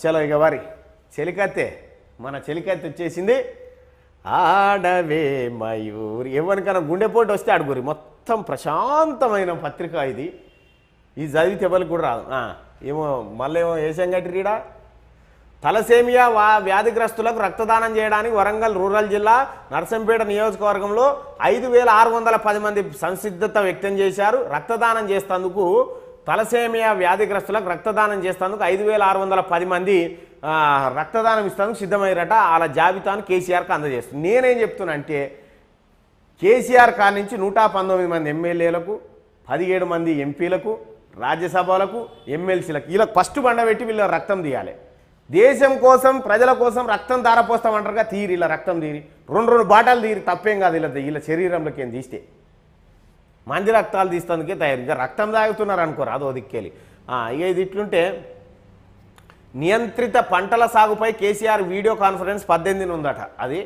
చలో ఇక వారి చెలికత్తె మన చెలికత్తె వచ్చేసింది ఆడవే మయూరి ఎవరికైనా గుండెపోటు వస్తే ఆడుగురి మొత్తం ప్రశాంతమైన పత్రిక ఇది ఇది చదివితే ఎవరికి కూడా రాదు ఏమో మళ్ళీ ఏమో ఏషం రీడా తలసేమియా వా వ్యాధిగ్రస్తులకు రక్తదానం చేయడానికి వరంగల్ రూరల్ జిల్లా నర్సంపేట నియోజకవర్గంలో ఐదు వేల ఆరు వందల పది మంది సంసిద్ధత వ్యక్తం చేశారు రక్తదానం చేస్తేందుకు తలసేమియా వ్యాధిగ్రస్తులకు రక్తదానం చేస్తేందుకు ఐదు వేల ఆరు వందల పది మంది రక్తదానం ఇస్తేందుకు సిద్ధమయ్యారట వాళ్ళ జాబితాను కేసీఆర్కి అందజేస్తుంది నేనేం అంటే కేసీఆర్ కా నుంచి నూట పంతొమ్మిది మంది ఎమ్మెల్యేలకు పదిహేడు మంది ఎంపీలకు రాజ్యసభలకు ఎమ్మెల్సీలకు వీళ్ళకి ఫస్ట్ బండబెట్టి వీళ్ళ రక్తం తీయాలి దేశం కోసం ప్రజల కోసం రక్తం ధారపోస్తామంటారుగా తీరి ఇలా రక్తం తీరి రెండు రెండు బాటలు తీరి తప్పేం కాదు ఇలా వీళ్ళ శరీరంలోకి ఏం తీస్తే మంది రక్తాలు తీస్తందుకే తయారు ఇంకా రక్తం తాగుతున్నారు అనుకోరు అదో దిక్కేలి ఇక ఇది ఇట్లుంటే నియంత్రిత పంటల సాగుపై కేసీఆర్ వీడియో కాన్ఫరెన్స్ పద్దెనిమిది ఉందట అది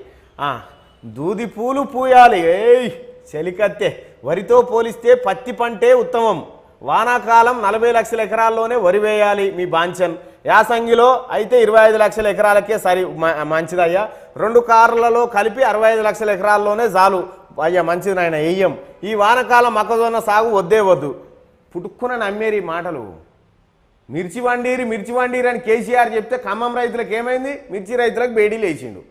దూది పూలు పూయాలి ఏయ్ చలికత్తే వరితో పోలిస్తే పత్తి పంటే ఉత్తమం వానాకాలం నలభై లక్షల ఎకరాల్లోనే వరి వేయాలి మీ బాంఛన్ యాసంగిలో అయితే ఇరవై ఐదు లక్షల ఎకరాలకే సరి మంచిదయ్యా రెండు కార్లలో కలిపి అరవై ఐదు లక్షల ఎకరాల్లోనే చాలు అయ్యా మంచిది నాయన వెయ్యం ఈ వానకాలం మొక్కజొన్న సాగు వద్దే వద్దు పుట్టుక్కున నమ్మేరు ఈ మాటలు మిర్చి వండీరి మిర్చి వండీరి అని కేసీఆర్ చెప్తే ఖమ్మం రైతులకు ఏమైంది మిర్చి రైతులకు బేడీలు వేసిండు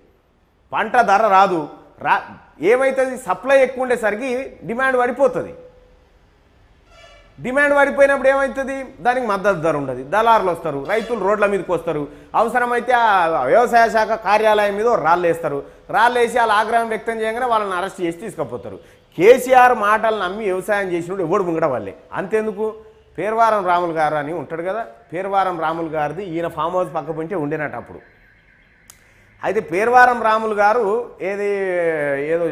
పంట ధర రాదు రా ఏమవుతుంది సప్లై ఎక్కువ ఉండేసరికి డిమాండ్ పడిపోతుంది డిమాండ్ పడిపోయినప్పుడు ఏమవుతుంది దానికి మద్దతు ధర ఉండదు దళారులు వస్తారు రైతులు రోడ్ల మీదకి వస్తారు అవసరమైతే ఆ వ్యవసాయ శాఖ కార్యాలయం మీద రాళ్ళు వేస్తారు రాళ్ళు వేసి వాళ్ళ ఆగ్రహం వ్యక్తం చేయగానే వాళ్ళని అరెస్ట్ చేసి తీసుకుపోతారు కేసీఆర్ మాటలు నమ్మి వ్యవసాయం చేసినప్పుడు ఎవడు ముంగడ వాళ్ళే అంతేందుకు పేర్వారం రాములు గారు అని ఉంటాడు కదా పేర్వారం రాములు గారిది ఈయన ఫామ్ హౌస్ పక్క పొంచే ఉండేనట్టు అప్పుడు అయితే పేర్వారం రాములు గారు ఏది ఏదో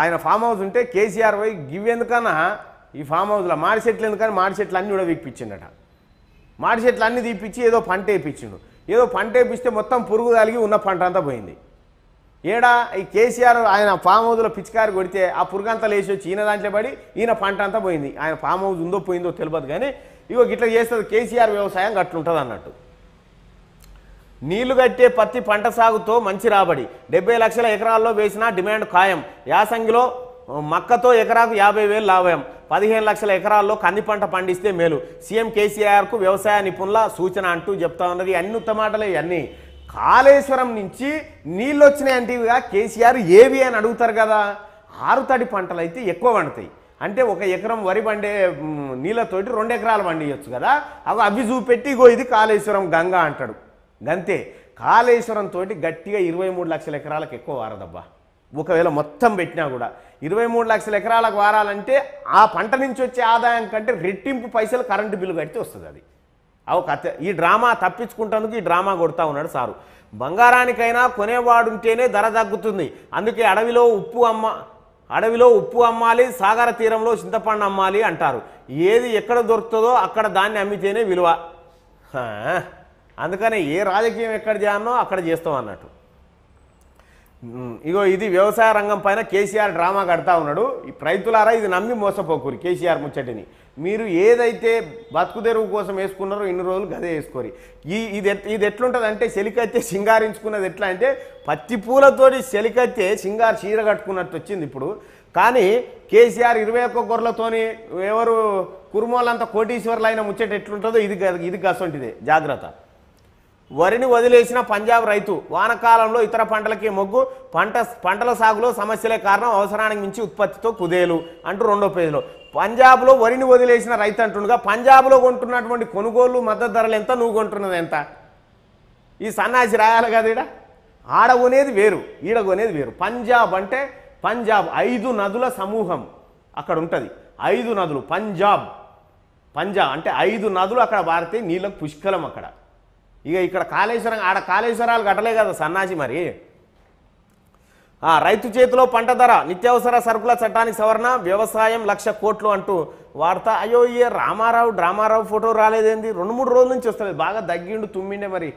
ఆయన ఫామ్ హౌస్ ఉంటే కేసీఆర్ పోయి గివ్ ఎందుకన్నా ఈ ఫామ్ హౌస్లో మాడి చెట్లు ఎందుకని మాడి చెట్లు అన్నీ కూడా వీక్పించిండట మాడి చెట్లు అన్నీ తీపిచ్చి ఏదో పంట వేయించిండు ఏదో పంట వేపిస్తే మొత్తం పురుగు కలిగి ఉన్న పంట అంతా పోయింది ఏడా ఈ కేసీఆర్ ఆయన ఫామ్ హౌస్లో పిచికారి కొడితే ఆ పురుగంతా లేచి వచ్చి ఈయన దాంట్లో పడి ఈయన పంట అంతా పోయింది ఆయన ఫామ్ హౌస్ ఉందో పోయిందో తెలియదు కానీ ఇగో ఇట్లా చేస్తుంది కేసీఆర్ వ్యవసాయం గట్లుంటుంది అన్నట్టు నీళ్లు కట్టే పత్తి పంట సాగుతో మంచి రాబడి డెబ్బై లక్షల ఎకరాల్లో వేసినా డిమాండ్ ఖాయం యాసంగిలో మక్కతో ఎకరాకు యాభై వేలు లాభం పదిహేను లక్షల ఎకరాల్లో కంది పంట పండిస్తే మేలు సీఎం కేసీఆర్కు వ్యవసాయ నిపుణుల సూచన అంటూ చెప్తా ఉన్నది అన్ని ఉత్తమాటలే ఇవన్నీ కాళేశ్వరం నుంచి నీళ్ళు వచ్చినాయంటివిగా కేసీఆర్ ఏవి అని అడుగుతారు కదా ఆరుతడి పంటలు అయితే ఎక్కువ పండుతాయి అంటే ఒక ఎకరం వరి పండే నీళ్ళతోటి రెండు ఎకరాలు పండియచ్చు కదా అవి అవి చూపెట్టి ఇగో ఇది కాళేశ్వరం గంగా అంటాడు గంతే కాళేశ్వరం తోటి గట్టిగా ఇరవై మూడు లక్షల ఎకరాలకు ఎక్కువ వారదబ్బా ఒకవేళ మొత్తం పెట్టినా కూడా ఇరవై మూడు లక్షల ఎకరాలకు వారాలంటే ఆ పంట నుంచి వచ్చే ఆదాయం కంటే రెట్టింపు పైసలు కరెంటు బిల్లు కడితే వస్తుంది అది ఒక ఈ డ్రామా తప్పించుకుంటందుకు ఈ డ్రామా కొడతా ఉన్నాడు సారు బంగారానికైనా కొనేవాడుంటేనే ధర తగ్గుతుంది అందుకే అడవిలో ఉప్పు అమ్మ అడవిలో ఉప్పు అమ్మాలి సాగర తీరంలో చింతపండు అమ్మాలి అంటారు ఏది ఎక్కడ దొరుకుతుందో అక్కడ దాన్ని అమ్మితేనే విలువ అందుకనే ఏ రాజకీయం ఎక్కడ చేయాలో అక్కడ చేస్తాం అన్నట్టు ఇగో ఇది వ్యవసాయ రంగం పైన కేసీఆర్ డ్రామా కడతా ఉన్నాడు రైతులారా ఇది నమ్మి మోసపోకూరి కేసీఆర్ ముచ్చటిని మీరు ఏదైతే బతుకుదెరువు కోసం వేసుకున్నారో ఇన్ని రోజులు గదే వేసుకోరు ఈ ఇది ఇది ఎట్లుంటుంది అంటే చెలికత్తే సింగారించుకున్నది ఎట్లా అంటే పత్తి పూలతోటి చెలికత్తే సింగార్ చీర కట్టుకున్నట్టు వచ్చింది ఇప్పుడు కానీ కేసీఆర్ ఇరవై ఒక్క గొర్రెలతో ఎవరు కురుమోళ్ళంతా కోటీశ్వర్లు ముచ్చట ఎట్లుంటుందో ఇది ఇది కసంటిదే జాగ్రత్త వరిని వదిలేసిన పంజాబ్ రైతు వానకాలంలో ఇతర పంటలకి మొగ్గు పంట పంటల సాగులో సమస్యలే కారణం అవసరానికి మించి ఉత్పత్తితో కుదేలు అంటూ రెండో పేజీలో పంజాబ్లో వరిని వదిలేసిన రైతు అంటుండగా పంజాబ్లో కొంటున్నటువంటి కొనుగోలు మద్దతు ధరలు ఎంత నువ్వు కొంటున్నది ఎంత ఈ సన్నాసి రాయాలి కదా ఈడ ఆడ కొనేది వేరు ఈడ కొనేది వేరు పంజాబ్ అంటే పంజాబ్ ఐదు నదుల సమూహం అక్కడ ఉంటుంది ఐదు నదులు పంజాబ్ పంజాబ్ అంటే ఐదు నదులు అక్కడ పారితే నీళ్ళకు పుష్కలం అక్కడ ఇక ఇక్కడ కాళేశ్వరం ఆడ కాళేశ్వరాలు కట్టలే కదా సన్నాసి మరి రైతు చేతిలో పంట ధర నిత్యావసర సరుకుల చట్టానికి సవరణ వ్యవసాయం లక్ష కోట్లు అంటూ వార్త అయ్యో ఏ రామారావు డ్రామారావు ఫోటో రాలేదేంది రెండు మూడు రోజుల నుంచి వస్తలేదు బాగా దగ్గిండు తుమ్మిండే మరి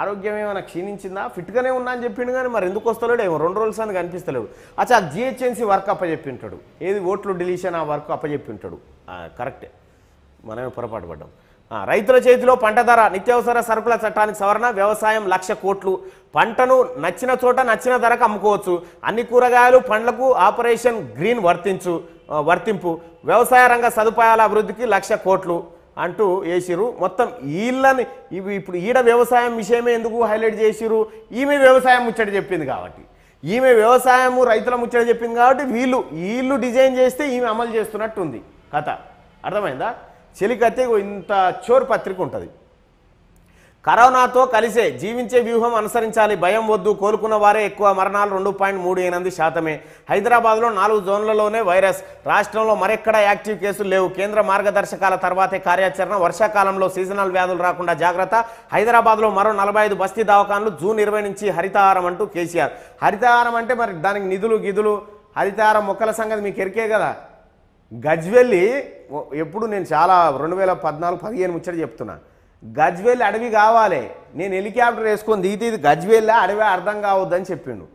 ఆరోగ్యం ఏమైనా క్షీణించిందా ఫిట్గానే ఉన్నా అని చెప్పిండు కానీ మరి ఎందుకు వస్తలేడు ఏమో రెండు రోజుల సార్ కనిపిస్తలేదు అచ్చా జిహెచ్ఎన్సీ వర్క్ అప్పచెప్పింటాడు ఏది ఓట్లు డిలీషన్ ఆ వర్క్ అప్పచెప్పింటాడు కరెక్టే మనమే పొరపాటు పడ్డాం రైతుల చేతిలో పంట ధర నిత్యావసర సరుకుల చట్టానికి సవరణ వ్యవసాయం లక్ష కోట్లు పంటను నచ్చిన చోట నచ్చిన ధరకు అమ్ముకోవచ్చు అన్ని కూరగాయలు పండ్లకు ఆపరేషన్ గ్రీన్ వర్తించు వర్తింపు వ్యవసాయ రంగ సదుపాయాల అభివృద్ధికి లక్ష కోట్లు అంటూ వేసిరు మొత్తం ఈళ్ళని ఇవి ఇప్పుడు ఈడ వ్యవసాయం విషయమే ఎందుకు హైలైట్ చేసిరు ఈమె వ్యవసాయం ముచ్చట చెప్పింది కాబట్టి ఈమె వ్యవసాయము రైతుల ముచ్చట చెప్పింది కాబట్టి వీళ్ళు వీళ్ళు డిజైన్ చేస్తే ఈమె అమలు చేస్తున్నట్టుంది కథ అర్థమైందా చెలికత్తే ఇంత చోరు పత్రిక ఉంటుంది కరోనాతో కలిసే జీవించే వ్యూహం అనుసరించాలి భయం వద్దు కోలుకున్న వారే ఎక్కువ మరణాలు రెండు పాయింట్ మూడు ఎనిమిది శాతమే హైదరాబాద్లో నాలుగు జోన్లలోనే వైరస్ రాష్ట్రంలో మరెక్కడా యాక్టివ్ కేసులు లేవు కేంద్ర మార్గదర్శకాల తర్వాతే కార్యాచరణ వర్షాకాలంలో సీజనల్ వ్యాధులు రాకుండా జాగ్రత్త హైదరాబాద్లో మరో నలభై ఐదు బస్తీ దవాఖాన్లు జూన్ ఇరవై నుంచి హరితహారం అంటూ కేసీఆర్ హరితహారం అంటే మరి దానికి నిధులు గిధులు హరితహారం మొక్కల సంగతి మీకు ఎరికే కదా గజ్వెల్లి ఎప్పుడు నేను చాలా రెండు వేల పద్నాలుగు పదిహేను ముచ్చట చెప్తున్నా గజ్వెల్లి అడవి కావాలి నేను హెలికాప్టర్ వేసుకొని దిగి తీది గజ్వెల్లి అడవి అర్థం కావద్దని చెప్పిండు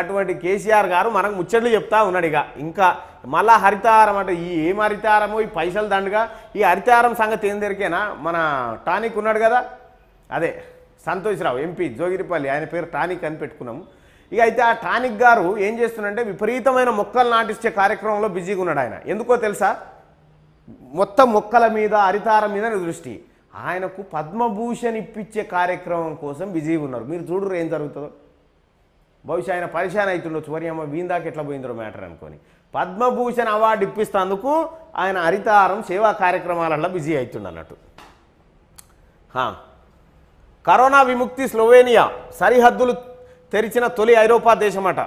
అటువంటి కేసీఆర్ గారు మనకు ముచ్చట్లు చెప్తా ఉన్నాడు ఇక ఇంకా మళ్ళా హరితారం అంటే ఈ ఏం హరితారమో ఈ పైసలు దండుగా ఈ హరితారం సంగతి ఏం దొరికేనా మన టానిక్ ఉన్నాడు కదా అదే సంతోష్రావు ఎంపీ జోగిరిపల్లి ఆయన పేరు టానిక్ అని పెట్టుకున్నాము ఇక అయితే ఆ టానిక్ గారు ఏం చేస్తున్నంటే విపరీతమైన మొక్కలు నాటిస్తే కార్యక్రమంలో బిజీగా ఉన్నాడు ఆయన ఎందుకో తెలుసా మొత్తం మొక్కల మీద హరితారం మీద దృష్టి ఆయనకు పద్మభూషణ్ ఇప్పించే కార్యక్రమం కోసం బిజీగా ఉన్నారు మీరు చూడరు ఏం జరుగుతుందో బహుశా ఆయన పరిశాన అవుతుండొచ్చు వరి అమ్మ వీందాకి ఎట్లా పోయిందో మ్యాటర్ అనుకొని పద్మభూషణ్ అవార్డు ఇప్పిస్తేందుకు ఆయన హరితారం సేవా కార్యక్రమాలలో బిజీ అవుతుండ అన్నట్టు కరోనా విముక్తి స్లోవేనియా సరిహద్దులు తెరిచిన తొలి ఐరోపా దేశమట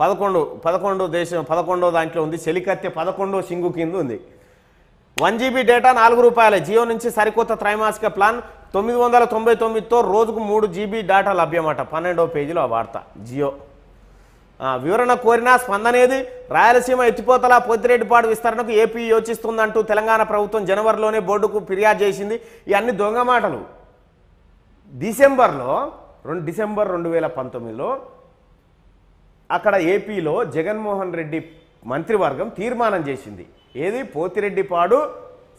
పదకొండు పదకొండో దేశం పదకొండో దాంట్లో ఉంది చెలికత్తె పదకొండో సింగు కింద ఉంది వన్ జీబీ డేటా నాలుగు రూపాయలే జియో నుంచి సరికొత్త త్రైమాసిక ప్లాన్ తొమ్మిది వందల తొంభై తొమ్మిదితో రోజుకు మూడు జీబీ డేటా లభ్యమట పన్నెండో పేజీలో ఆ వార్త జియో వివరణ కోరినా స్పందనేది రాయలసీమ ఎత్తిపోతల పొత్తిరెడ్డిపాడు విస్తరణకు ఏపీ యోచిస్తుందంటూ తెలంగాణ ప్రభుత్వం జనవరిలోనే బోర్డుకు ఫిర్యాదు చేసింది ఇవన్నీ దొంగ మాటలు డిసెంబర్లో రెండు డిసెంబర్ రెండు వేల పంతొమ్మిదిలో అక్కడ ఏపీలో జగన్మోహన్ రెడ్డి మంత్రివర్గం తీర్మానం చేసింది ఏది పోతిరెడ్డిపాడు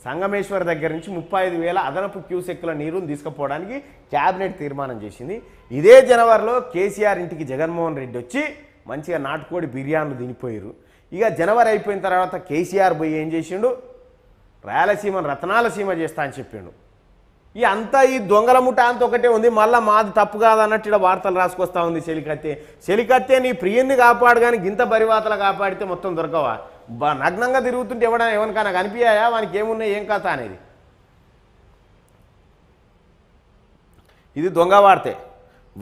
సంగమేశ్వర్ దగ్గర నుంచి ముప్పై ఐదు వేల అదనపు క్యూసెక్కుల నీరుని తీసుకుపోవడానికి క్యాబినెట్ తీర్మానం చేసింది ఇదే జనవరిలో కేసీఆర్ ఇంటికి జగన్మోహన్ రెడ్డి వచ్చి మంచిగా నాటుకోడి బిర్యానీలు తినిపోయారు ఇక జనవరి అయిపోయిన తర్వాత కేసీఆర్ పోయి ఏం చేసిండు రాయలసీమను రత్నాలసీమ చేస్తా అని చెప్పిండు ఈ అంతా ఈ దొంగల ముఠా అంత ఒకటే ఉంది మళ్ళీ మాది తప్పు కాదన్నట్టు ఇక్కడ వార్తలు రాసుకొస్తా ఉంది చెలికత్తె చెలికత్తే నీ ప్రియుణ్ణి కాపాడు కానీ గింత పరివాతలు కాపాడితే మొత్తం దొరకవా నగ్నంగా తిరుగుతుంటే ఎవడైనా ఎవరికైనా కనిపించాయా వానికి ఏమున్నాయి ఏం కథ అనేది ఇది దొంగ వార్తే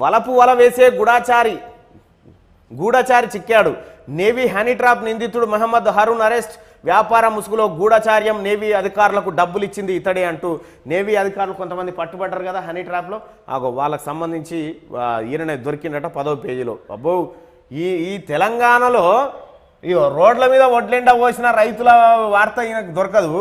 వలపు వల వేసే గుడాచారి గూఢచారి చిక్కాడు నేవీ హ్యానీట్రాప్ నిందితుడు మహమ్మద్ హరూన్ అరెస్ట్ వ్యాపార ముసుగులో గూఢచార్యం నేవీ అధికారులకు డబ్బులు ఇచ్చింది ఇతడే అంటూ నేవీ అధికారులు కొంతమంది పట్టుబడ్డారు కదా హనీ ట్రాప్లో ఆగో వాళ్ళకు సంబంధించి ఈయననే దొరికిందట పదో పేజీలో అబ్బో ఈ ఈ తెలంగాణలో ఇగో రోడ్ల మీద వడ్లెండా పోసిన రైతుల వార్త ఈయనకు దొరకదు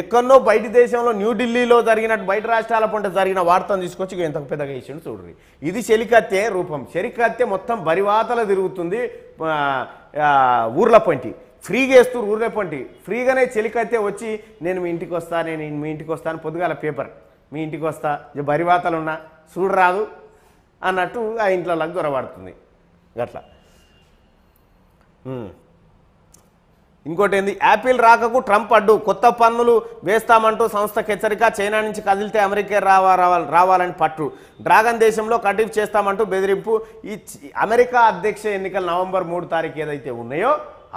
ఎక్కడో బయట దేశంలో న్యూఢిల్లీలో జరిగినట్టు బయట రాష్ట్రాల పంట జరిగిన వార్తను తీసుకొచ్చి ఎంత పెద్దగా ఇచ్చిండు చూడ్రి ఇది చెలికత్తే రూపం చెలికత్తే మొత్తం బరివాతలు తిరుగుతుంది ఊర్ల పంటి ఫ్రీగా వేస్తూ ఊర్ల పంటి ఫ్రీగానే చెలికత్తే వచ్చి నేను మీ ఇంటికి వస్తా నేను మీ ఇంటికి వస్తాను పొద్దుగాల పేపర్ మీ ఇంటికి వస్తా బరివాతలు ఉన్నా చూడరాదు అన్నట్టు ఆ ఇంట్లో దొరబడుతుంది అట్లా ఇంకోటి ఏంది యాపిల్ రాకకు ట్రంప్ అడ్డు కొత్త పన్నులు వేస్తామంటూ సంస్థ హెచ్చరిక చైనా నుంచి కదిలితే అమెరికా రావా రావాలని పట్టు డ్రాగన్ దేశంలో కటిఫ్ చేస్తామంటూ బెదిరింపు ఈ అమెరికా అధ్యక్ష ఎన్నికలు నవంబర్ మూడు తారీఖు ఏదైతే ఉన్నాయో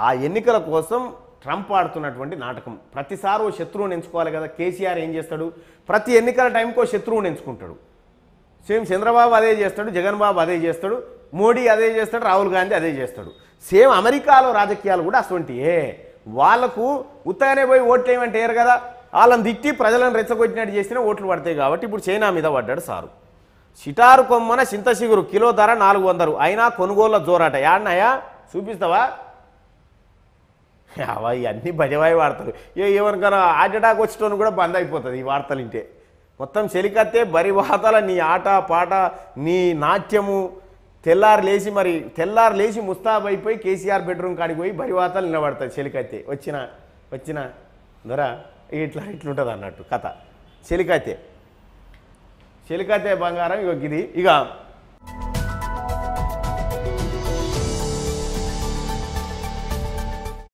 ఆ ఎన్నికల కోసం ట్రంప్ ఆడుతున్నటువంటి నాటకం ప్రతిసారి ఓ శత్రువుని ఎంచుకోవాలి కదా కేసీఆర్ ఏం చేస్తాడు ప్రతి ఎన్నికల టైంకి ఓ శత్రువుని ఎంచుకుంటాడు సేమ్ చంద్రబాబు అదే చేస్తాడు జగన్ బాబు అదే చేస్తాడు మోడీ అదే చేస్తాడు రాహుల్ గాంధీ అదే చేస్తాడు సేమ్ అమెరికాలో రాజకీయాలు కూడా అటువంటియే వాళ్లకు ఉత్తగానే పోయి ఓట్లు ఏమంటే ఏరు కదా వాళ్ళని తిట్టి ప్రజలను రెచ్చగొట్టినట్టు చేసినా ఓట్లు పడతాయి కాబట్టి ఇప్పుడు చైనా మీద పడ్డాడు సారు సిటారు కొమ్మన చింతశిగురు కిలో ధర నాలుగు వందలు అయినా కొనుగోళ్ళ జోరాట యాడనాయా చూపిస్తావా అవా ఇవన్నీ భజవాయి వార్తలు ఏ ఏమనుకన్నా హార్ట్ వచ్చిన కూడా బంద్ అయిపోతుంది ఈ వార్తలు ఇంటే మొత్తం చెలికత్తే బరి వార్తల నీ ఆట పాట నీ నాట్యము తెల్లారు లేచి మరి తెల్లారు లేచి ముస్తాబ్ అయిపోయి కేసీఆర్ బెడ్రూమ్ కాడికి పోయి బరివాతలు నిలబడతాయి చెలికైతే వచ్చిన వచ్చిన దొరా ఇట్లా ఇట్లుంటుంది అన్నట్టు కథ చెలికైతే చెలికైతే బంగారం ఇక ఇది ఇక